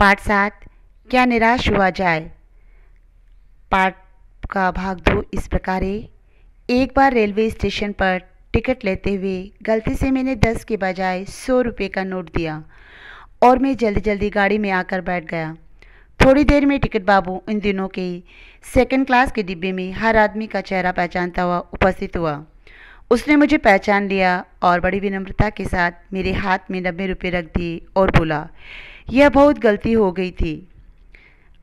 Part सात क्या निराश हुआ जाए पार्ट का भाग दो इस प्रकार है एक बार रेलवे स्टेशन पर टिकट लेते हुए गलती से मैंने दस के बजाय सौ रुपये का नोट दिया और मैं जल्दी जल्दी गाड़ी में आकर बैठ गया थोड़ी देर में टिकट बाबू इन दिनों के सेकंड क्लास के डिब्बे में हर आदमी का चेहरा पहचानता हुआ उपस्थित हुआ उसने मुझे पहचान लिया और बड़ी विनम्रता के साथ मेरे हाथ में नब्बे रुपये रख दिए और बोला यह बहुत गलती हो गई थी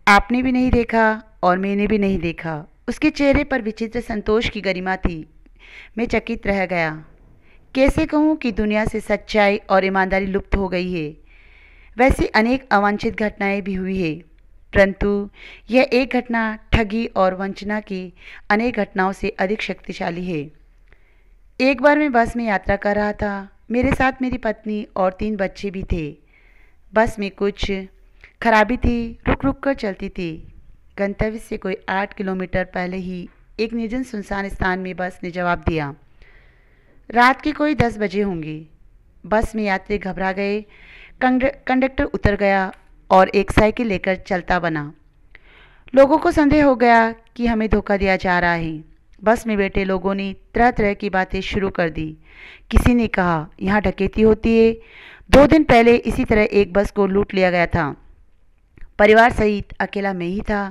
आपने भी नहीं देखा और मैंने भी नहीं देखा उसके चेहरे पर विचित्र संतोष की गरिमा थी मैं चकित रह गया कैसे कहूँ कि दुनिया से सच्चाई और ईमानदारी लुप्त हो गई है वैसी अनेक अवांछित घटनाएं भी हुई है परंतु यह एक घटना ठगी और वंचना की अनेक घटनाओं से अधिक शक्तिशाली है एक बार मैं बस में यात्रा कर रहा था मेरे साथ मेरी पत्नी और तीन बच्चे भी थे बस में कुछ खराबी थी रुक रुक कर चलती थी गंतव्य से कोई आठ किलोमीटर पहले ही एक निर्जन सुनसान स्थान में बस ने जवाब दिया रात के कोई दस बजे होंगे बस में यात्री घबरा गए कंडक्टर उतर गया और एक साइकिल लेकर चलता बना लोगों को संदेह हो गया कि हमें धोखा दिया जा रहा है बस में बैठे लोगों ने तरह तरह की बातें शुरू कर दी किसी ने कहा यहाँ डकैती होती है दो दिन पहले इसी तरह एक बस को लूट लिया गया था परिवार सहित अकेला मैं ही था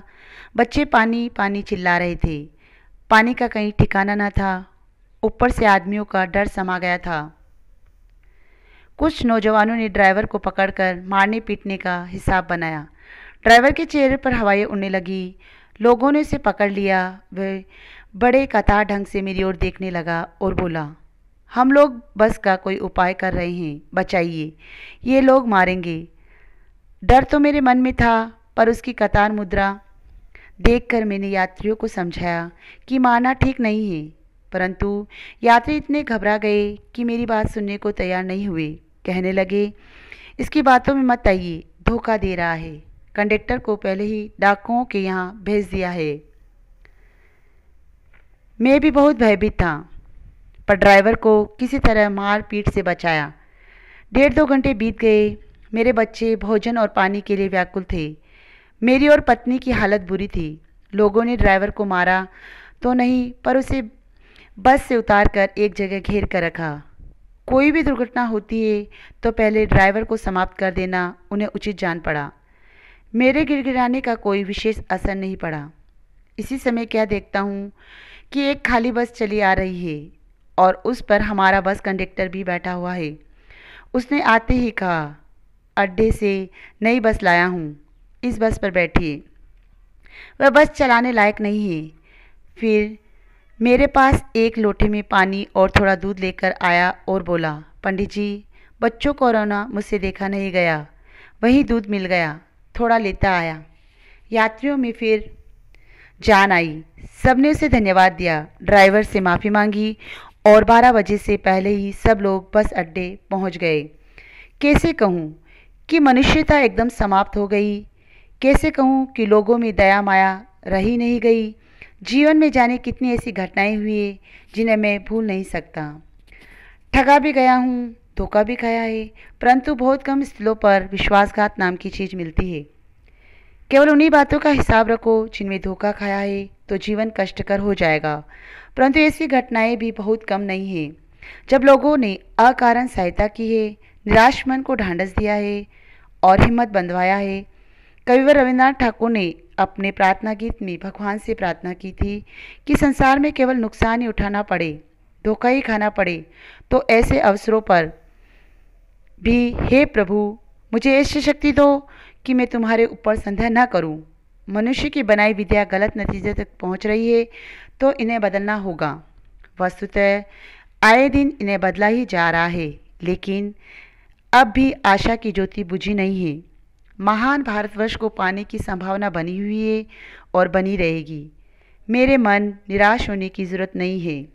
बच्चे पानी पानी चिल्ला रहे थे पानी का कहीं ठिकाना न था ऊपर से आदमियों का डर समा गया था कुछ नौजवानों ने ड्राइवर को पकड़कर मारने पीटने का हिसाब बनाया ड्राइवर के चेहरे पर हवाएं उड़ने लगी लोगों ने उसे पकड़ लिया वह बड़े कतार ढंग से मेरी ओर देखने लगा और बोला हम लोग बस का कोई उपाय कर रहे हैं बचाइए ये लोग मारेंगे डर तो मेरे मन में था पर उसकी कतार मुद्रा देखकर मैंने यात्रियों को समझाया कि माना ठीक नहीं है परंतु यात्री इतने घबरा गए कि मेरी बात सुनने को तैयार नहीं हुए कहने लगे इसकी बातों में मत आइए धोखा दे रहा है कंडक्टर को पहले ही डाकुओं के यहाँ भेज दिया है मैं भी बहुत भयभीत था पर ड्राइवर को किसी तरह मार पीट से बचाया डेढ़ दो घंटे बीत गए मेरे बच्चे भोजन और पानी के लिए व्याकुल थे मेरी और पत्नी की हालत बुरी थी लोगों ने ड्राइवर को मारा तो नहीं पर उसे बस से उतार कर एक जगह घेर कर रखा कोई भी दुर्घटना होती है तो पहले ड्राइवर को समाप्त कर देना उन्हें उचित जान पड़ा मेरे गिड़गिड़ाने का कोई विशेष असर नहीं पड़ा इसी समय क्या देखता हूँ कि एक खाली बस चली आ रही है और उस पर हमारा बस कंडक्टर भी बैठा हुआ है उसने आते ही कहा अड्डे से नई बस लाया हूँ इस बस पर बैठिए वह बस चलाने लायक नहीं है फिर मेरे पास एक लोटे में पानी और थोड़ा दूध लेकर आया और बोला पंडित जी बच्चों को रोना मुझसे देखा नहीं गया वही दूध मिल गया थोड़ा लेता आया यात्रियों में फिर जान आई सबने उसे धन्यवाद दिया ड्राइवर से माफ़ी मांगी और 12 बजे से पहले ही सब लोग बस अड्डे पहुंच गए कैसे कहूँ कि मनुष्यता एकदम समाप्त हो गई कैसे कहूँ कि लोगों में दया माया रही नहीं गई जीवन में जाने कितनी ऐसी घटनाएं हुई जिन्हें मैं भूल नहीं सकता ठगा भी गया हूँ धोखा भी खाया है परंतु बहुत कम स्थलों पर विश्वासघात नाम की चीज़ मिलती है केवल उन्हीं बातों का हिसाब रखो जिनमें धोखा खाया है तो जीवन कष्टकर हो जाएगा परंतु ऐसी घटनाएं भी बहुत कम नहीं हैं जब लोगों ने अकारण सहायता की है निराश मन को ढांढस दिया है और हिम्मत बंधवाया है कविवर रविन्द्रनाथ ठाकुर ने अपने प्रार्थना गीत में भगवान से प्रार्थना की थी कि संसार में केवल नुकसान ही उठाना पड़े धोखा ही खाना पड़े तो ऐसे अवसरों पर भी हे प्रभु मुझे ऐसी शक्ति दो कि मैं तुम्हारे ऊपर संध्या न करूं। मनुष्य की बनाई विद्या गलत नतीजे तक पहुंच रही है तो इन्हें बदलना होगा वस्तुतः आए दिन इन्हें बदला ही जा रहा है लेकिन अब भी आशा की ज्योति बुझी नहीं है महान भारतवर्ष को पाने की संभावना बनी हुई है और बनी रहेगी मेरे मन निराश होने की ज़रूरत नहीं है